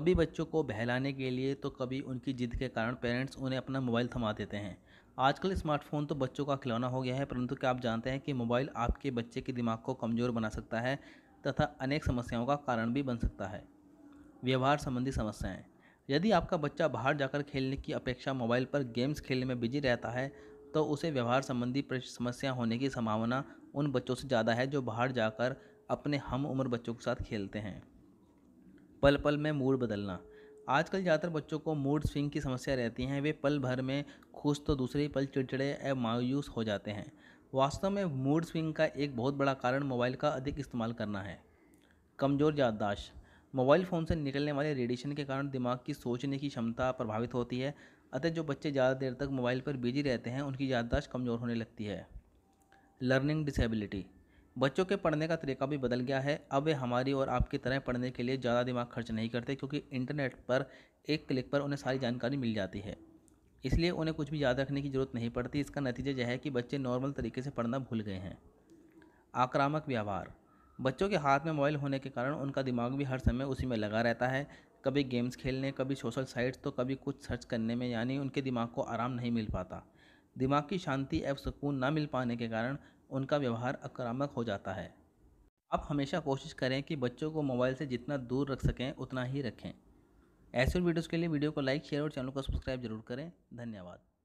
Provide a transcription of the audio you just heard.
कभी बच्चों को बहलाने के लिए तो कभी उनकी ज़िद के कारण पेरेंट्स उन्हें अपना मोबाइल थमा देते हैं आजकल स्मार्टफ़ोन तो बच्चों का खिलौना हो गया है परंतु क्या आप जानते हैं कि मोबाइल आपके बच्चे के दिमाग को कमज़ोर बना सकता है तथा अनेक समस्याओं का कारण भी बन सकता है व्यवहार संबंधी समस्याएं यदि आपका बच्चा बाहर जाकर खेलने की अपेक्षा मोबाइल पर गेम्स खेलने में बिजी रहता है तो उसे व्यवहार संबंधी समस्या होने की संभावना उन बच्चों से ज़्यादा है जो बाहर जाकर अपने हम उम्र बच्चों के साथ खेलते हैं पल पल में मूड बदलना आजकल ज़्यादातर बच्चों को मूड स्विंग की समस्या रहती हैं वे पल भर में खुश तो दूसरे पल चिड़चिड़े एवं मायूस हो जाते हैं वास्तव में मूड स्विंग का एक बहुत बड़ा कारण मोबाइल का अधिक इस्तेमाल करना है कमज़ोर याददाश्त मोबाइल फ़ोन से निकलने वाले रेडिएशन के कारण दिमाग की सोचने की क्षमता प्रभावित होती है अतः जो बच्चे ज़्यादा देर तक मोबाइल पर बिजी रहते हैं उनकी याददाश्त कमज़ोर होने लगती है लर्निंग डिसेबिलिटी बच्चों के पढ़ने का तरीका भी बदल गया है अब वे हमारी और आपकी तरह पढ़ने के लिए ज़्यादा दिमाग खर्च नहीं करते क्योंकि इंटरनेट पर एक क्लिक पर उन्हें सारी जानकारी मिल जाती है इसलिए उन्हें कुछ भी याद रखने की ज़रूरत नहीं पड़ती इसका नतीजा यह है कि बच्चे नॉर्मल तरीके से पढ़ना भूल गए हैं आक्रामक व्यवहार बच्चों के हाथ में मोबाइल होने के कारण उनका दिमाग भी हर समय उसी में लगा रहता है कभी गेम्स खेलने कभी सोशल साइट्स तो कभी कुछ सर्च करने में यानी उनके दिमाग को आराम नहीं मिल पाता दिमाग की शांति एवं सुकून ना मिल पाने के कारण उनका व्यवहार आक्रामक हो जाता है आप हमेशा कोशिश करें कि बच्चों को मोबाइल से जितना दूर रख सकें उतना ही रखें ऐसे वीडियोज़ के लिए वीडियो को लाइक शेयर और चैनल को सब्सक्राइब जरूर करें धन्यवाद